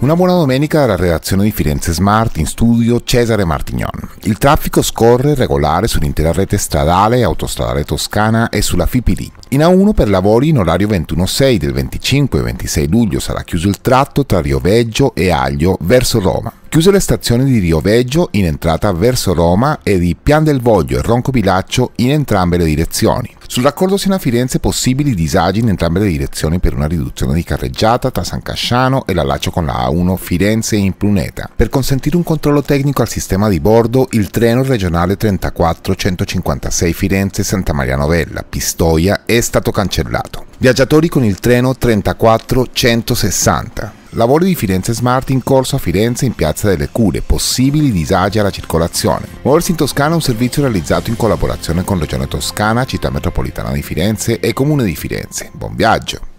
Una buona domenica dalla redazione di Firenze Smart in studio Cesare Martignon. Il traffico scorre regolare sull'intera rete stradale e autostradale toscana e sulla FIPD. In A1 per lavori in orario 21.6 del 25 e 26 luglio sarà chiuso il tratto tra Rioveggio e Aglio verso Roma chiuse le stazioni di Rioveggio in entrata verso Roma e di Pian del Voglio e Ronco Roncopilaccio in entrambe le direzioni. Sul raccordo sino a Firenze possibili disagi in entrambe le direzioni per una riduzione di carreggiata tra San Casciano e l'allaccio con la A1 Firenze in Pruneta. Per consentire un controllo tecnico al sistema di bordo, il treno regionale 34156 Firenze-Santa Maria Novella, Pistoia, è stato cancellato. Viaggiatori con il treno 34160. Lavori di Firenze Smart in corso a Firenze in Piazza delle Cure, possibili disagi alla circolazione. Muoversi in Toscana è un servizio realizzato in collaborazione con Regione Toscana, Città Metropolitana di Firenze e Comune di Firenze. Buon viaggio!